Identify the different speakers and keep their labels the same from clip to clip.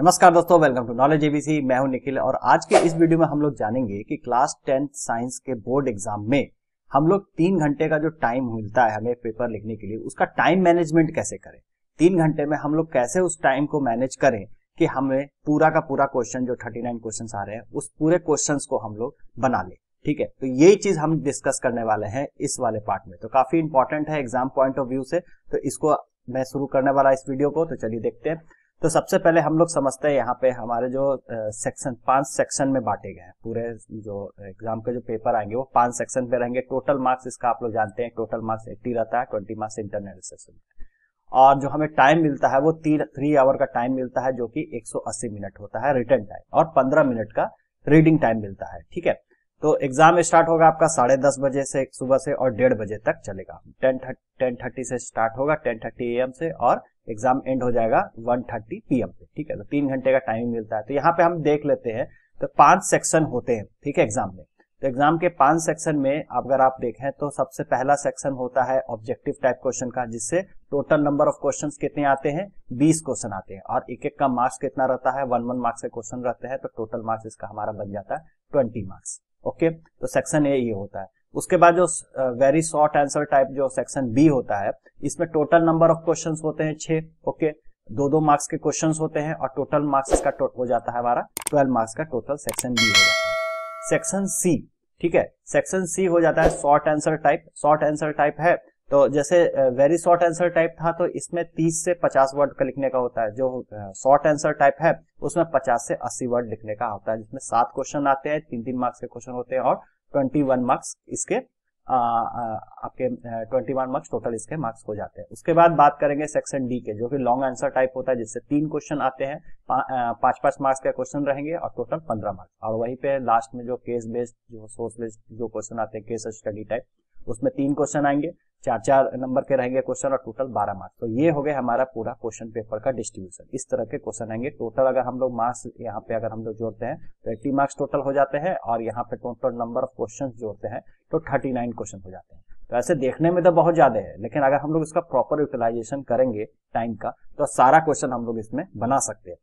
Speaker 1: नमस्कार दोस्तों welcome to knowledge ABC मैं हूं निखिल और आज के इस वीडियो में हम लोग जानेंगे कि क्लास टेंथ साइंस के बोर्ड एग्जाम में हम लोग तीन घंटे का जो टाइम मिलता है हमें पेपर लिखने के लिए उसका टाइम मैनेजमेंट कैसे करें तीन घंटे में हम लोग कैसे उस टाइम को मैनेज करें कि हमें पूरा का पूरा क्वेश्चन जो थर्टी नाइन क्वेश्चन आ रहे हैं उस पूरे क्वेश्चन को हम लोग बना ले ठीक है तो यही चीज हम डिस्कस करने वाले हैं इस वाले पार्ट में तो काफी इंपॉर्टेंट है एग्जाम पॉइंट ऑफ व्यू से तो इसको मैं शुरू करने वाला इस वीडियो को तो चलिए देखते हैं तो सबसे पहले हम लोग समझते हैं यहाँ पे हमारे जो सेक्शन पांच सेक्शन में बांटे गए हैं पूरे जो एग्जाम के जो पेपर आएंगे वो पांच सेक्शन पे रहेंगे टोटल मार्क्स इसका आप लोग जानते हैं टोटल मार्क्स एट्टी रहता है ट्वेंटी मार्क्स इंटरनल सेशन और जो हमें टाइम मिलता है वो तीन थ्री आवर का टाइम मिलता है जो कि 180 मिनट होता है रिटर्न टाइम और 15 मिनट का रीडिंग टाइम मिलता है ठीक है तो एग्जाम स्टार्ट होगा आपका साढ़े दस बजे से सुबह से और डेढ़ बजे तक चलेगा टेन टेन थर्टी से स्टार्ट होगा टेन थर्टी एम से और एग्जाम एंड हो जाएगा 1:30 थर्टी पीएम पे ठीक है तो तीन घंटे का टाइमिंग मिलता है तो यहाँ पे हम देख लेते हैं तो पांच सेक्शन होते हैं ठीक है एग्जाम में तो एग्जाम के पांच सेक्शन में अगर आप देखें तो सबसे पहला सेक्शन होता है ऑब्जेक्टिव टाइप क्वेश्चन का जिससे टोटल नंबर ऑफ क्वेश्चन कितने आते हैं बीस क्वेश्चन आते हैं और एक एक का मार्क्स कितना रहता है वन वन मार्क्स के क्वेश्चन रहते हैं तो टोटल मार्क्स इसका हमारा बन जाता है ट्वेंटी मार्क्स ओके तो सेक्शन ए ये होता है उसके बाद जो वेरी शॉर्ट आंसर टाइप जो सेक्शन बी होता है इसमें टोटल नंबर ऑफ क्वेश्चंस होते हैं छे ओके दो दो मार्क्स के क्वेश्चंस होते हैं और टोटल मार्क्स का हो जाता है हमारा ट्वेल्व मार्क्स का टोटल सेक्शन बी हो जाता है सेक्शन सी ठीक है सेक्शन सी हो जाता है short answer type short answer type है तो जैसे वेरी शॉर्ट आंसर टाइप था तो इसमें 30 से 50 वर्ड का लिखने का होता है जो शॉर्ट आंसर टाइप है उसमें 50 से 80 वर्ड लिखने का होता है जिसमें सात क्वेश्चन आते हैं तीन तीन मार्क्स के क्वेश्चन होते हैं और ट्वेंटी वन मार्क्स इसके आ, आ, आपके ट्वेंटी वन मार्क्स टोटल इसके मार्क्स हो जाते हैं उसके बाद बात करेंगे सेक्शन डी के जो कि लॉन्ग आंसर टाइप होता है जिससे तीन क्वेश्चन आते हैं पा, पांच पांच मार्क्स के क्वेश्चन रहेंगे और टोटल पंद्रह मार्क्स और वहीं पे लास्ट में जो केस बेस्ड जो सोर्स बेस्ड जो क्वेश्चन आते हैं केस स्टडी टाइप उसमें तीन क्वेश्चन आएंगे चार चार नंबर के रहेंगे क्वेश्चन और टोटल बारह मार्क्स तो ये हो गया हमारा पूरा क्वेश्चन पेपर का डिस्ट्रीब्यूशन इस तरह के क्वेश्चन आएंगे टोटल अगर हम लोग मार्क्स यहाँ पे अगर हम लोग जोड़ते हैं तो एट्टी मार्क्स टोटल हो जाते हैं और यहाँ पे टोटल नंबर ऑफ क्वेश्चन जोड़ते हैं तो थर्टी नाइन क्वेश्चन हो जाते हैं तो ऐसे देखने में तो बहुत ज्यादा है लेकिन अगर हम लोग इसका प्रॉपर यूटिलाइजेशन करेंगे टाइम का तो सारा क्वेश्चन हम लोग इसमें बना सकते हैं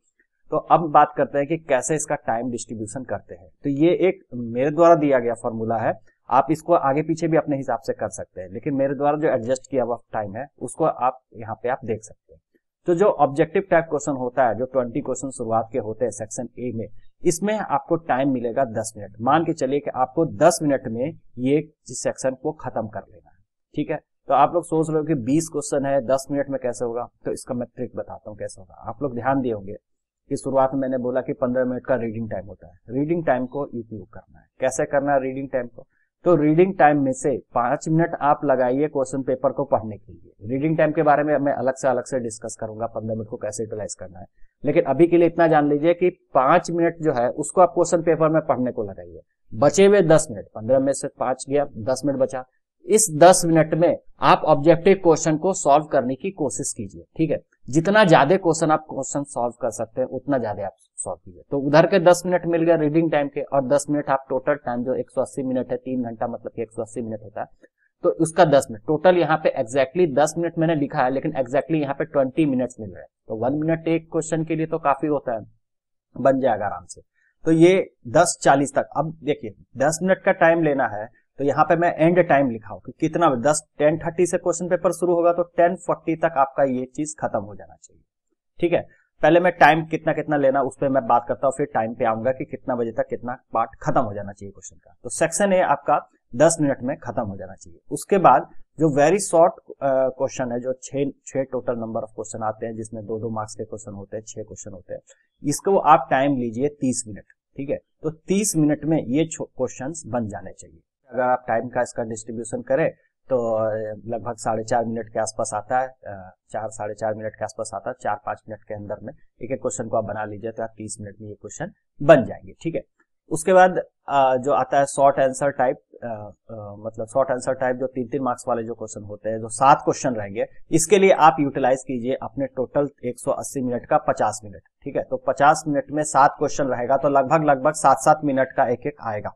Speaker 1: तो अब बात करते हैं कि कैसे इसका टाइम डिस्ट्रीब्यूशन करते हैं तो ये एक मेरे द्वारा दिया गया फॉर्मूला है आप इसको आगे पीछे भी अपने हिसाब से कर सकते हैं लेकिन मेरे द्वारा जो एडजस्ट किया हुआ टाइम है उसको आप यहाँ पे आप देख सकते हैं तो जो ऑब्जेक्टिव टाइप क्वेश्चन होता है जो ट्वेंटी क्वेश्चन शुरुआत के होते हैं सेक्शन ए में इसमें आपको टाइम मिलेगा दस मिनट मान के चलिए कि आपको दस मिनट में ये सेक्शन को खत्म कर लेना है ठीक है तो आप लोग सोच रहे हो कि बीस क्वेश्चन है दस मिनट में कैसे होगा तो इसका मैं ट्रिक बताता हूँ कैसे होगा आप लोग ध्यान दिए होंगे कि शुरुआत में मैंने बोला कि पंद्रह मिनट का रीडिंग टाइम होता है रीडिंग टाइम को उपयोग करना है कैसे करना है रीडिंग टाइम को तो रीडिंग टाइम में से पांच मिनट आप लगाइए क्वेश्चन पेपर को पढ़ने के लिए रीडिंग टाइम के बारे में मैं अलग से अलग से डिस्कस करूंगा पंद्रह मिनट को कैसे यूटिलाइज करना है लेकिन अभी के लिए इतना जान लीजिए कि पांच मिनट जो है उसको आप क्वेश्चन पेपर में पढ़ने को लगाइए बचे हुए दस मिनट पंद्रह में से पांच गया दस मिनट बचा इस दस मिनट में आप ऑब्जेक्टिव क्वेश्चन को सॉल्व करने की कोशिश कीजिए ठीक है जितना ज्यादा क्वेश्चन आप क्वेश्चन सॉल्व कर सकते हैं उतना ज्यादा आप सॉल्व कीजिए तो उधर के दस मिनट मिल गया रीडिंग टाइम के और दस मिनट आप टोटल टाइम जो एक सौ अस्सी मिनट है तीन घंटा मतलब एक सौ अस्सी मिनट होता है तो उसका दस मिनट टोटल यहाँ पे एक्जैक्टली दस मिनट मैंने लिखा है लेकिन एक्जैक्टली यहाँ पे ट्वेंटी मिनट मिल रहे हैं तो वन मिनट एक क्वेश्चन के लिए तो काफी होता है बन जाएगा आराम से तो ये दस चालीस तक अब देखिए दस मिनट का टाइम लेना है तो यहाँ पे मैं एंड टाइम लिखा हूं कि कितना दस टेन थर्टी से क्वेश्चन पेपर शुरू होगा तो टेन फोर्टी तक आपका ये चीज खत्म हो जाना चाहिए ठीक है पहले मैं टाइम कितना कितना लेना उस पर मैं बात करता हूँ फिर टाइम पे आऊंगा कि कितना बजे तक कितना पार्ट खत्म हो जाना चाहिए क्वेश्चन का तो सेक्शन ए आपका 10 मिनट में खत्म हो जाना चाहिए उसके बाद जो वेरी शॉर्ट क्वेश्चन है जो छह टोटल नंबर ऑफ क्वेश्चन आते हैं जिसमें दो दो मार्क्स के क्वेश्चन होते हैं छह क्वेश्चन होते हैं इसको आप टाइम लीजिए तीस मिनट ठीक है तो तीस मिनट में ये क्वेश्चन बन जाने चाहिए अगर आप टाइम का इसका डिस्ट्रीब्यूशन करें तो लगभग साढ़े चार मिनट के आसपास आता है चार साढ़े चार मिनट के आसपास आता है चार पांच मिनट के अंदर में एक एक क्वेश्चन को आप बना लीजिए तो आप तीस मिनट में ये क्वेश्चन बन जाएंगे ठीक है उसके बाद जो आता है शॉर्ट आंसर टाइप मतलब शॉर्ट आंसर टाइप जो तीन तीन मार्क्स वाले जो क्वेश्चन होते हैं जो सात क्वेश्चन रहेंगे इसके लिए आप यूटिलाइज कीजिए अपने टोटल 180 मिनट का 50 मिनट ठीक है तो 50 मिनट में सात क्वेश्चन रहेगा तो लगभग लगभग सात सात मिनट का एक एक आएगा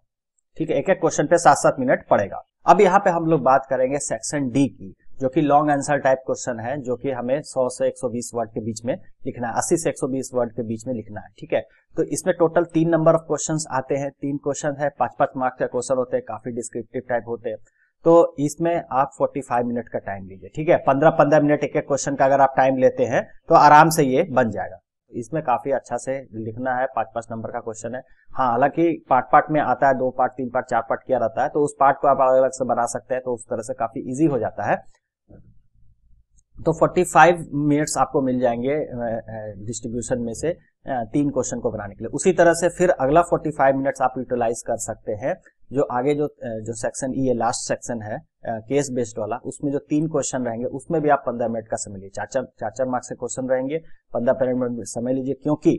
Speaker 1: ठीक है एक एक क्वेश्चन पे सात सात मिनट पड़ेगा अब यहाँ पे हम लोग बात करेंगे सेक्शन डी की जो कि लॉन्ग आंसर टाइप क्वेश्चन है जो कि हमें 100 से 120 वर्ड के बीच में लिखना है 80 से 120 वर्ड के बीच में लिखना है ठीक है तो इसमें टोटल तीन नंबर ऑफ क्वेश्चंस आते हैं तीन क्वेश्चन है पांच पांच मार्क्स का क्वेश्चन होते हैं काफी डिस्क्रिप्टिव टाइप होते हैं तो इसमें आप 45 मिनट का टाइम लीजिए ठीक है 15 15 मिनट एक एक क्वेश्चन का अगर आप टाइम लेते हैं तो आराम से ये बन जाएगा तो इसमें काफी अच्छा से लिखना है पांच पांच नंबर का क्वेश्चन है हाँ हालांकि पार्ट पार्ट में आता है दो पार्ट तीन पार्ट चार पार्ट किया रहता है तो उस पार्ट को आप अलग अलग से बना सकते हैं तो उस तरह से काफी इजी हो जाता है तो 45 मिनट्स आपको मिल जाएंगे डिस्ट्रीब्यूशन में से तीन क्वेश्चन को बनाने के लिए उसी तरह से फिर अगला 45 मिनट्स आप यूटिलाइज कर सकते हैं जो आगे जो जो सेक्शन ई e है लास्ट सेक्शन है केस बेस्ड वाला उसमें जो तीन क्वेश्चन रहेंगे उसमें भी आप पंद्रह मिनट का समय लीजिए चार चार चार चार मार्क्स के क्वेश्चन रहेंगे पंद्रह पंद्रह मिनट समय लीजिए क्योंकि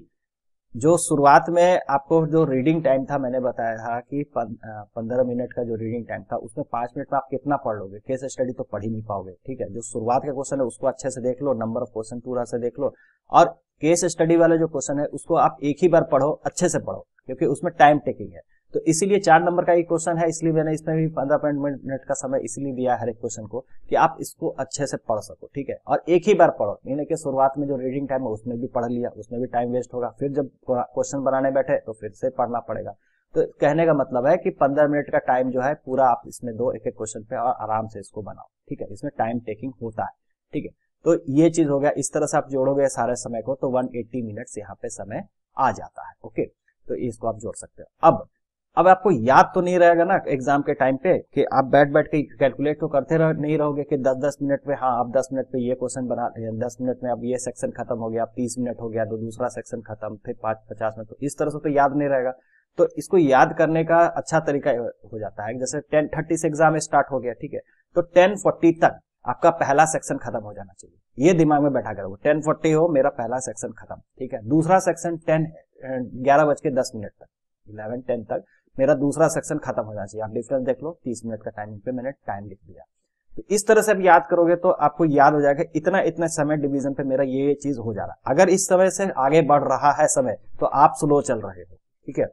Speaker 1: जो शुरुआत में आपको जो रीडिंग टाइम था मैंने बताया था कि पंद्रह मिनट का जो रीडिंग टाइम था उसमें पांच मिनट में आप कितना पढ़ लोगे केस स्टडी तो पढ़ ही नहीं पाओगे ठीक है जो शुरुआत का क्वेश्चन है उसको अच्छे से देख लो नंबर ऑफ क्वेश्चन पूरा से देख लो और केस स्टडी वाला जो क्वेश्चन है उसको आप एक ही बार पढ़ो अच्छे से पढ़ो क्योंकि उसमें टाइम टेकिंग है तो इसीलिए चार नंबर का एक क्वेश्चन है इसलिए मैंने इसमें भी पंद्रह पॉइंट मिनट का समय इसलिए दिया हर एक क्वेश्चन को कि आप इसको अच्छे से पढ़ सको ठीक है और एक ही बार पढ़ो यानी कि शुरुआत में जो रीडिंग टाइम है उसमें भी पढ़ लिया उसमें भी टाइम वेस्ट होगा फिर जब क्वेश्चन बनाने बैठे तो फिर से पढ़ना पड़ेगा तो कहने का मतलब है कि पंद्रह मिनट का टाइम जो है पूरा आप इसमें दो एक एक क्वेश्चन पे और आराम से इसको बनाओ ठीक है इसमें टाइम टेकिंग होता है ठीक है तो ये चीज हो गया इस तरह से आप जोड़ोगे सारे समय को तो 180 मिनट्स यहाँ पे समय आ जाता है ओके तो इसको आप जोड़ सकते हो अब अब आपको याद तो नहीं रहेगा ना एग्जाम के टाइम पे कि आप बैठ बैठ के कैलकुलेट तो करते रह, नहीं रहोगे कि 10-10 मिनट में हाँ आप 10 मिनट पे ये क्वेश्चन बना रहे हैं दस मिनट में अब ये सेक्शन खत्म हो गया अब 30 मिनट हो गया तो दूसरा सेक्शन खत्म फिर पांच पचास मिनट तो इस तरह से तो याद नहीं रहेगा तो इसको याद करने का अच्छा तरीका हो जाता है जैसे टेन थर्टी से एग्जाम स्टार्ट हो गया ठीक है तो टेन फोर्टी तक आपका पहला सेक्शन खत्म हो जाना चाहिए ये दिमाग में बैठा करोगे टेन फोर्टी हो मेरा पहला सेक्शन खत्म ठीक है दूसरा सेक्शन टेन ग्यारह बज के दस मिनट तक इलेवन टेन तक मेरा दूसरा सेक्शन खत्म हो जाना चाहिए आप डिफरेंस देख लो तीस मिनट का टाइमिंग पे मैंने टाइम लिख दिया तो इस तरह से आप याद करोगे तो आपको याद हो जाएगा इतना इतना समय डिवीजन पे मेरा ये चीज हो जा रहा है अगर इस समय से आगे बढ़ रहा है समय तो आप स्लो चल रहे हो ठीक है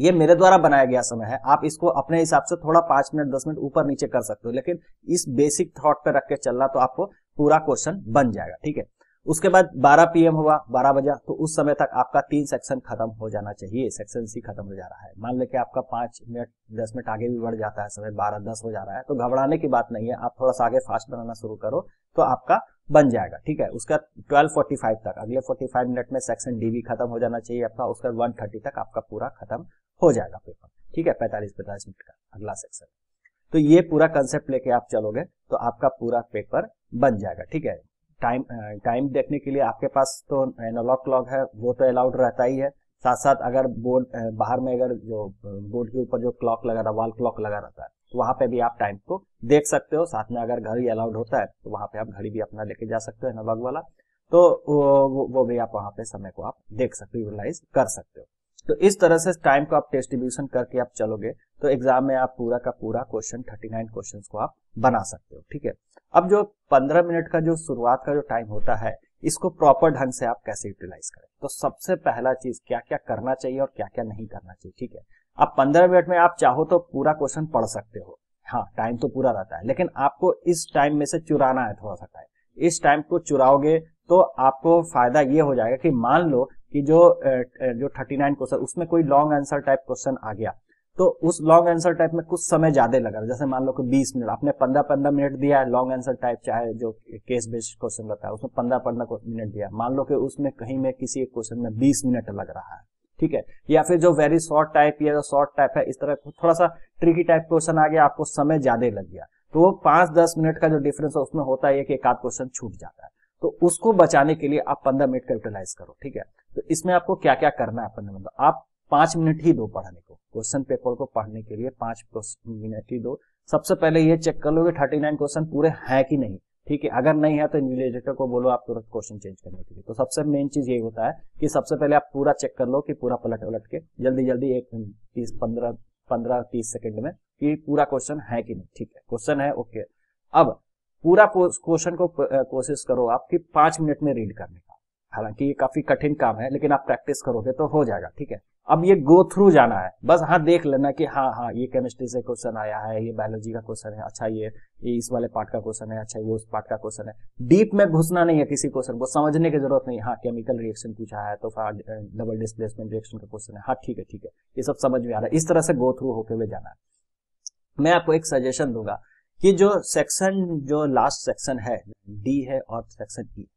Speaker 1: ये मेरे द्वारा बनाया गया समय है आप इसको अपने हिसाब से थोड़ा पांच मिनट दस मिनट ऊपर नीचे कर सकते हो लेकिन इस बेसिक थॉट पे रख के चलना तो आपको पूरा क्वेश्चन बन जाएगा ठीक है उसके बाद 12 पीएम हुआ 12 बजा तो उस समय तक आपका तीन सेक्शन खत्म हो जाना चाहिए सेक्शन सी खत्म हो जा रहा है मान लेके आपका पांच मिनट दस मिनट आगे भी बढ़ जाता है समय बारह दस हो जा रहा है तो घबराने की बात नहीं है आप थोड़ा सा आगे फास्ट बनाना शुरू करो तो आपका बन जाएगा ठीक है उसका 12:45 तक अगले 45 मिनट में सेक्शन डी भी खत्म हो जाना चाहिए आपका उसका थर्टी तक आपका पूरा खत्म हो जाएगा पेपर ठीक है 45 पैंतालीस मिनट का अगला सेक्शन तो ये पूरा कंसेप्ट लेके आप चलोगे तो आपका पूरा पेपर बन जाएगा ठीक है टाइम टाइम देखने के लिए आपके पास तो एनालॉग क्लॉक है वो तो अलाउड रहता ही है साथ साथ अगर बोर्ड बाहर में अगर जो बोर्ड के ऊपर जो क्लॉक लगा रहा वॉल क्लॉक लगा रहता है तो वहां पे भी आप टाइम को देख सकते हो साथ में अगर घड़ी अलाउड होता है तो वहां पे आप घड़ी भी अपना लेके जा सकते हो एनालॉग वाला तो वो, वो भी आप वहां पे समय को आप देख सकते हो यूटिलाइज कर सकते हो तो इस तरह से टाइम को आप डिस्ट्रीब्यूशन करके आप चलोगे तो एग्जाम में आप पूरा का पूरा क्वेश्चन नाइन क्वेश्चन को आप बना सकते हो ठीक है अब जो पंद्रह मिनट का जो शुरुआत का जो टाइम होता है इसको प्रॉपर ढंग से आप कैसे यूटिलाइज करें तो सबसे पहला चीज क्या क्या करना चाहिए और क्या क्या नहीं करना चाहिए ठीक है अब पंद्रह मिनट में आप चाहो तो पूरा क्वेश्चन पढ़ सकते हो हाँ टाइम तो पूरा रहता है लेकिन आपको इस टाइम में से चुराना है थोड़ा सा टाइम इस टाइम को चुराओगे तो आपको फायदा ये हो जाएगा कि मान लो कि जो जो नाइन क्वेश्चन उसमें कोई लॉन्ग आंसर टाइप क्वेश्चन आ गया तो उस लॉन्ग आंसर टाइप में कुछ समय ज्यादा लगा जैसे मान लो कि 20 मिनट आपने 15-15 मिनट दिया है लॉन्ग आंसर टाइप चाहे जो केस बेस्ड क्वेश्चन रहता है उसमें पंद्रह पंद्रह मिनट दिया मान लो कि उसमें कहीं में किसी एक क्वेश्चन में बीस मिनट लग रहा है ठीक है या फिर जो वेरी शॉर्ट टाइप या जो शॉर्ट टाइप है इस तरह थोड़ा सा ट्रिकी टाइप क्वेश्चन आ गया आपको समय ज्यादा लग गया तो वो पांच दस मिनट का जो डिफरेंस है उसमें होता है कि एक आध क्वेश्चन छूट जाता है तो उसको बचाने के लिए आप पंद्रह मिनट का यूटिलाइज करो ठीक है तो इसमें आपको क्या क्या करना है पंद्रह मिनट तो आप पांच मिनट ही दो पढ़ने को क्वेश्चन पेपर को पढ़ने के लिए पांच मिनट ही दो सबसे पहले ये चेक कर कि थर्टी नाइन क्वेश्चन पूरे हैं कि नहीं ठीक है अगर नहीं है तो न्यूज एडिटर को बोलो आप तुरंत क्वेश्चन चेंज करने के लिए तो सबसे मेन चीज यही होता है कि सबसे पहले आप पूरा चेक कर लो कि पूरा पलट उलट के जल्दी जल्दी एक तीस पंद्रह पंद्रह तीस सेकेंड में कि पूरा क्वेश्चन है कि नहीं ठीक है क्वेश्चन है ओके अब पूरा क्वेश्चन को कोशिश करो आप कि पांच मिनट में रीड करने का हालांकि ये काफी कठिन काम है लेकिन आप प्रैक्टिस करोगे तो हो जाएगा ठीक है अब ये गो थ्रू जाना है बस हाँ देख लेना कि हाँ हाँ ये केमिस्ट्री से क्वेश्चन आया है ये बायोलॉजी का क्वेश्चन है अच्छा ये ये इस वाले पार्ट का क्वेश्चन है अच्छा ये उस पार्ट का क्वेश्चन है डीप में घुसना नहीं है किसी क्वेश्चन को समझने की जरूरत नहीं हाँ केमिकल रिएक्शन पूछा है तो डबल डिस्प्लेसमेंट रिएक्शन का क्वेश्चन है हाँ ठीक है ठीक है ये सब समझ में आ रहा है इस तरह से गो थ्रू होके हुए जाना है मैं आपको एक सजेशन दूंगा कि जो सेक्शन जो लास्ट सेक्शन है डी है और सेक्शन ई e,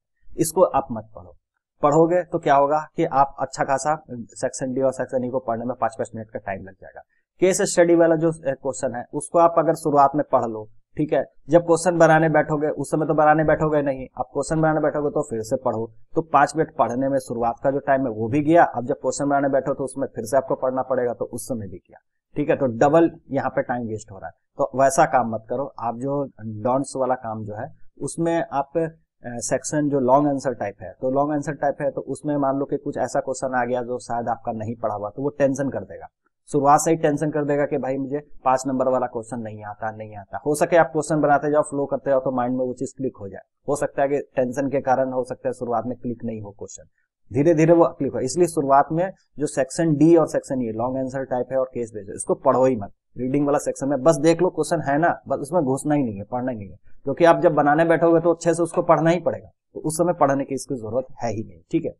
Speaker 1: इसको आप मत पढ़ो पढ़ोगे तो क्या होगा कि आप अच्छा खासा सेक्शन डी और सेक्शन ई को पढ़ने में पांच पांच मिनट का टाइम लग जाएगा केस स्टडी वाला जो क्वेश्चन eh, है उसको आप अगर शुरुआत में पढ़ लो ठीक है जब क्वेश्चन बनाने बैठोगे उस समय तो बनाने बैठोगे नहीं अब क्वेश्चन बनाने बैठोगे तो फिर से पढ़ो तो पांच मिनट पढ़ने में शुरुआत का जो टाइम है वो भी गया अब जब क्वेश्चन बनाने बैठो तो उसमें फिर से आपको पढ़ना पड़ेगा तो उस समय भी किया ठीक है तो डबल यहाँ पे टाइम वेस्ट हो रहा है तो वैसा काम मत करो आप जो डॉन्ट्स वाला काम जो है उसमें आप सेक्शन जो लॉन्ग आंसर टाइप है तो लॉन्ग आंसर टाइप है तो उसमें मान लो कि कुछ ऐसा क्वेश्चन आ गया जो शायद आपका नहीं पढ़ा हुआ तो वो टेंशन कर देगा शुरुआत से ही टेंशन कर देगा कि भाई मुझे पांच नंबर वाला क्वेश्चन नहीं आता नहीं आता हो सके आप क्वेश्चन बनाते जाओ फ्लो करते जाओ तो माइंड में वो चीज क्लिक हो जाए हो सकता है कि टेंशन के कारण हो सकता है शुरुआत में क्लिक नहीं हो क्वेश्चन धीरे धीरे वो क्लिक हुआ इसलिए शुरुआत में जो सेक्शन डी और section E long answer type है और केस बेस है इसको पढ़ो ही मत रीडिंग वाला सेक्शन में बस देख लो क्वेश्चन है ना बस उसमें घुसना ही नहीं है पढ़ना ही नहीं है क्योंकि आप जब बनाने बैठोगे तो अच्छे से उसको पढ़ना ही पड़ेगा तो उस समय पढ़ने की इसकी जरूरत है ही नहीं ठीक है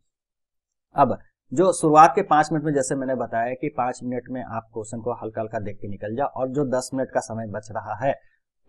Speaker 1: अब जो शुरुआत के पांच मिनट में जैसे मैंने बताया कि पांच मिनट में आप क्वेश्चन को हल्का हल्का देख के निकल जाओ और जो दस मिनट का समय बच रहा है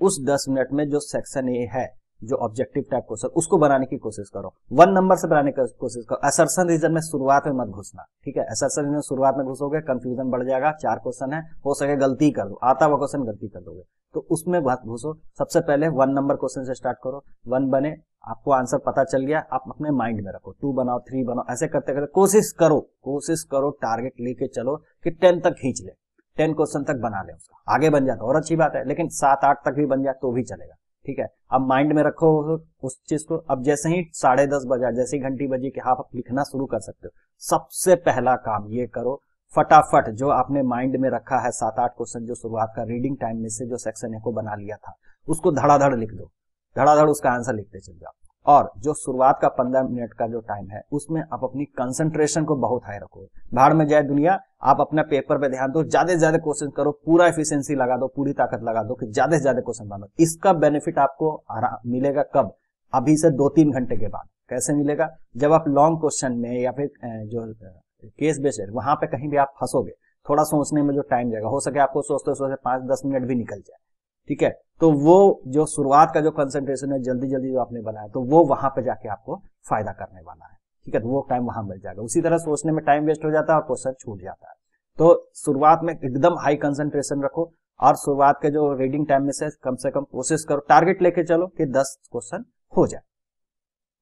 Speaker 1: उस दस मिनट में जो सेक्शन ए है जो ऑब्जेक्टिव टाइप क्वेश्चन उसको बनाने की कोशिश करो वन नंबर से बनाने की कोशिश करो असरसन रीजन में शुरुआत में मत घुसना ठीक है असरसन रीजन शुरुआत में घुसोगे कंफ्यूजन बढ़ जाएगा चार क्वेश्चन है हो सके गलती कर दो आता हुआ क्वेश्चन गलती कर दोगे तो उसमें मत घुसो सबसे पहले वन नंबर क्वेश्चन से स्टार्ट करो वन बने आपको आंसर पता चल गया आप अपने माइंड में रखो टू बनाओ थ्री बनाओ ऐसे करते करते कोशिश करो कोशिश करो टारगेट लेके चलो कि टेन तक खींच ले टेन क्वेश्चन तक बना ले उसका आगे बन जाता और अच्छी बात है लेकिन सात आठ तक भी बन जाए तो भी चलेगा ठीक है अब माइंड में रखो उस चीज को अब जैसे ही साढ़े दस बजा जैसे ही घंटी बजी कि हाँ आप लिखना शुरू कर सकते हो सबसे पहला काम ये करो फटाफट जो आपने माइंड में रखा है सात आठ क्वेश्चन जो शुरुआत का रीडिंग टाइम में से जो सेक्शन है को बना लिया था उसको धड़ाधड़ लिख दो धड़ाधड़ उसका आंसर लिखते चल जाओ और जो शुरुआत का पंद्रह मिनट का जो टाइम है उसमें आप अपनी कंसंट्रेशन को बहुत हाई रखो भाड़ में जाए दुनिया आप अपना पेपर पे ध्यान दो ज्यादा से ज्यादा क्वेश्चन करो पूरा एफिशिएंसी लगा दो पूरी ताकत लगा दो कि ज्यादा से ज्यादा क्वेश्चन बनो इसका बेनिफिट आपको मिलेगा कब अभी से दो तीन घंटे के बाद कैसे मिलेगा जब आप लॉन्ग क्वेश्चन में या फिर जो केस बेस्ड वहां पे कहीं भी आप फंसोगे थोड़ा सोचने में जो टाइम जाएगा हो सके आपको सोचते सोचते पांच दस मिनट भी निकल जाए ठीक है तो वो जो शुरुआत का जो कंसेंट्रेशन है जल्दी जल्दी जो आपने बनाया तो वो वहां पे जाके आपको फायदा करने वाला है ठीक है तो वो टाइम वहां मिल जाएगा उसी तरह सोचने में टाइम वेस्ट हो जाता है और क्वेश्चन छूट जाता है तो शुरुआत में एकदम हाई कंसेंट्रेशन रखो और शुरुआत के जो रीडिंग टाइम में से कम से कम कोशिश करो टारगेट लेके चलो कि दस क्वेश्चन हो जाए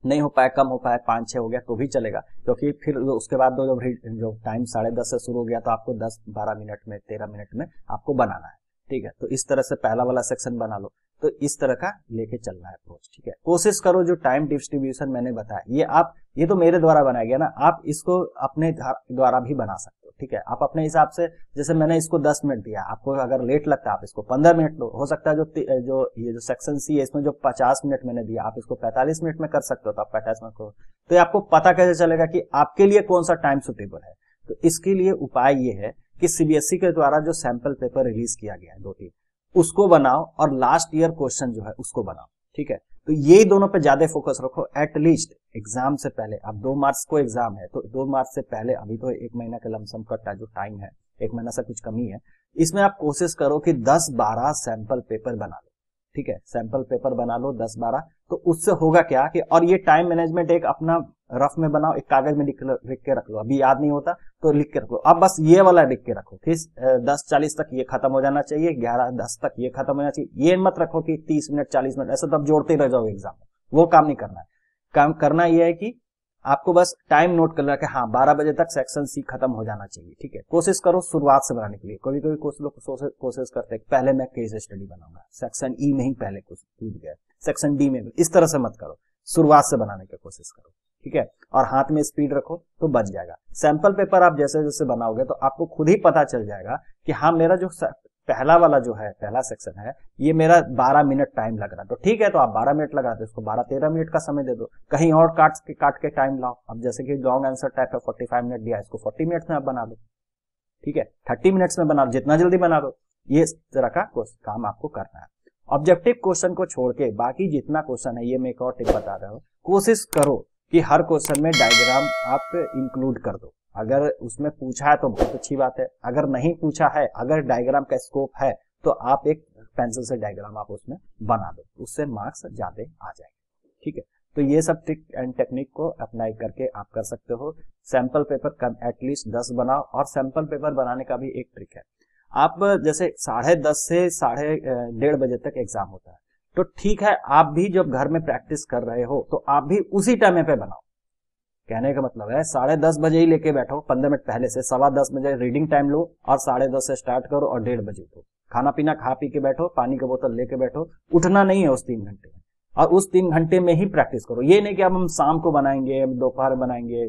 Speaker 1: नहीं हो पाए कम हो पाए पांच छह हो गया तो भी चलेगा क्योंकि फिर उसके बाद जो जो टाइम साढ़े दस से शुरू हो गया तो आपको दस बारह मिनट में तेरह मिनट में आपको बनाना है ठीक है तो इस तरह से पहला वाला सेक्शन बना लो तो इस तरह का लेके चलना है अप्रोच ठीक है कोशिश करो जो टाइम डिस्ट्रीब्यूशन मैंने बताया ये आप ये तो मेरे द्वारा बनाया गया ना आप इसको अपने द्वारा भी बना सकते हो ठीक है आप अपने हिसाब से जैसे मैंने इसको 10 मिनट दिया आपको अगर लेट लगता है आप इसको 15 मिनट लो हो सकता है जो जो ये जो सेक्शन सी है इसमें जो 50 मिनट मैंने दिया आप इसको 45 मिनट में कर सकते हो तो आप पैंतालीस मिनट करो तो आपको पता कैसे चलेगा कि आपके लिए कौन सा टाइम सुटेबल है तो इसके लिए उपाय ये है कि सीबीएसई e के द्वारा जो सैंपल पेपर रिलीज किया गया है दो तीन उसको बनाओ और लास्ट ईयर क्वेश्चन जो है उसको बनाओ ठीक है तो ये दोनों पे ज्यादा फोकस रखो एटलीस्ट एग्जाम से पहले अब दो मार्च को एग्जाम है तो दो मार्च से पहले अभी तो एक महीना का लमसम है जो टाइम है एक महीना से कुछ कमी है इसमें आप कोशिश करो कि 10-12 सैंपल पेपर बना लो ठीक है सैंपल पेपर बना लो दस बारह तो उससे होगा क्या कि और ये टाइम मैनेजमेंट एक अपना रफ में बनाओ एक कागज में लिख लिख के रख लो अभी याद नहीं होता तो लिख के रख लो अब बस ये वाला लिख के रखो फिर दस चालीस तक ये खत्म हो जाना चाहिए ग्यारह दस तक ये खत्म हो जाना चाहिए ये मत रखो कि तीस मिनट चालीस मिनट ऐसा तब तो जोड़ते रह जाओ एग्जाम वो काम नहीं करना है काम करना यह है कि आपको बस टाइम नोट करना कि हाँ बारह बजे तक सेक्शन सी खत्म हो जाना चाहिए ठीक है कोशिश करो शुरुआत से बनाने के लिए कभी कभी कुछ लोग कोशिश करते हैं पहले मैं केस स्टडी बनाऊंगा सेक्शन ई e में ही पहले कुछ टूट गया सेक्शन डी में इस तरह से मत करो शुरुआत से बनाने की कोशिश करो ठीक है और हाथ में स्पीड रखो तो बच जाएगा सैंपल पेपर आप जैसे जैसे बनाओगे तो आपको खुद ही पता चल जाएगा कि हाँ मेरा जो पहला वाला जो है पहला सेक्शन है ये मेरा 12 मिनट टाइम लग रहा है तो ठीक है तो आप 12 मिनट लगा दो इसको 12 13 मिनट का समय दे दो कहीं और काट के काट के टाइम लाओ अब जैसे कि लॉन्ग आंसर टाइप है 45 मिनट दिया इसको 40 मिनट में आप बना लो ठीक है 30 मिनट्स में बना लो जितना जल्दी बना लो ये तरह का काम आपको करना है ऑब्जेक्टिव क्वेश्चन को छोड़ के बाकी जितना क्वेश्चन है ये मैं एक और टिप बता रहा हूँ कोशिश करो कि हर क्वेश्चन में डायग्राम आप इंक्लूड कर दो अगर उसमें पूछा है तो बहुत अच्छी बात है अगर नहीं पूछा है अगर डायग्राम का स्कोप है तो आप एक पेंसिल से डायग्राम आप उसमें बना दो उससे मार्क्स ज्यादा आ जाएंगे ठीक है तो ये सब ट्रिक एंड टेक्निक को अप्लाई करके आप कर सकते हो सैंपल पेपर कम एटलीस्ट दस बनाओ और सैंपल पेपर बनाने का भी एक ट्रिक है आप जैसे साढ़े दस से साढ़े डेढ़ बजे तक एग्जाम होता है तो ठीक है आप भी जब घर में प्रैक्टिस कर रहे हो तो आप भी उसी टाइम पे बनाओ कहने का मतलब है साढ़े दस बजे ही लेके बैठो पंद्रह मिनट पहले से सवा दस बजे रीडिंग टाइम लो और साढ़े दस से स्टार्ट करो और डेढ़ बजे उठो खाना पीना खा पी के बैठो पानी का बोतल लेके बैठो उठना नहीं है उस तीन घंटे में और उस तीन घंटे में ही प्रैक्टिस करो ये नहीं कि अब हम शाम को बनाएंगे दोपहर बनाएंगे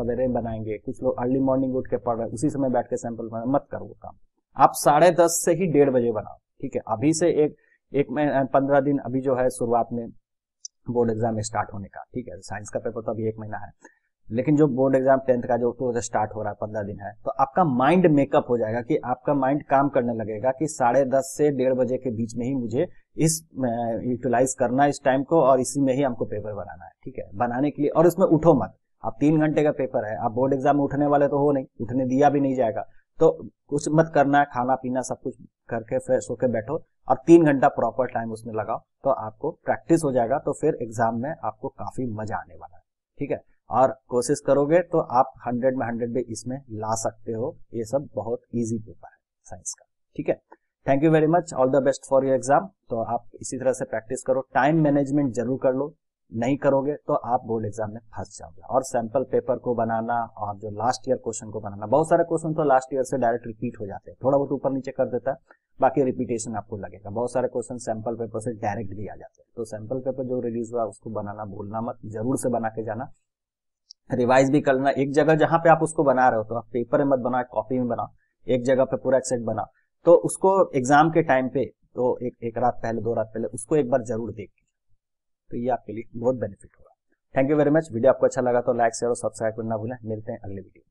Speaker 1: सवेरे बनाएंगे कुछ लोग अर्ली मॉर्निंग उठ के पढ़ रहे उसी समय बैठ के सैंपल बना मत करो काम आप साढ़े दस से ही डेढ़ बजे बनाओ ठीक है अभी से एक एक पंद्रह दिन अभी जो है शुरुआत में बोर्ड एग्जाम स्टार्ट होने का ठीक है साइंस का पेपर तो अभी एक महीना है लेकिन जो बोर्ड एग्जाम टेंथ का जो तो स्टार्ट हो रहा है पंद्रह दिन है तो आपका माइंड मेकअप हो जाएगा कि आपका माइंड काम करने लगेगा कि साढ़े दस से डेढ़ बजे के बीच में ही मुझे इस यूटिलाइज करना है इस टाइम को और इसी में ही हमको पेपर बनाना है ठीक है बनाने के लिए और इसमें उठो मत आप तीन घंटे का पेपर है आप बोर्ड एग्जाम में उठने वाले तो हो नहीं उठने दिया भी नहीं जाएगा तो कुछ मत करना है खाना पीना सब कुछ करके फ्रेश होकर बैठो और तीन घंटा प्रॉपर टाइम उसमें लगाओ तो आपको प्रैक्टिस हो जाएगा तो फिर एग्जाम में आपको काफी मजा आने वाला है ठीक है और कोशिश करोगे तो आप हंड्रेड में हंड्रेड भी इसमें ला सकते हो ये सब बहुत ईजी पेपर है साइंस का ठीक है thank you very much all the best for your exam तो आप इसी तरह से प्रैक्टिस करो टाइम मैनेजमेंट जरूर कर लो नहीं करोगे तो आप बोर्ड एग्जाम में फंस जाओगे और सैंपल पेपर को बनाना और जो लास्ट ईयर क्वेश्चन को बनाना बहुत सारे क्वेश्चन तो लास्ट ईयर से डायरेक्ट रिपीट हो जाते हैं थोड़ा बहुत ऊपर नीचे कर देता है बाकी रिपीटेशन आपको लगेगा बहुत सारे क्वेश्चन सैंपल पेपर से डायरेक्ट भी आ जाते हैं तो सैंपल पेपर जो रिलीज हुआ उसको बनाना भूलना मत जरूर से बना के जाना रिवाइज भी करना एक जगह जहां पे आप उसको बना रहे हो तो आप पेपर में मत बनाओ कॉपी में बनाओ एक जगह पे पूरा एक्सेट बना बनाओ तो उसको एग्जाम के टाइम पे तो एक एक रात पहले दो रात पहले उसको एक बार जरूर देख तो ये आपके लिए बहुत बेनिफिट होगा thank you very much video आपको अच्छा लगा तो लाइक शेयर और सब्सक्राइब करना भूलें मिलते हैं अगले वीडियो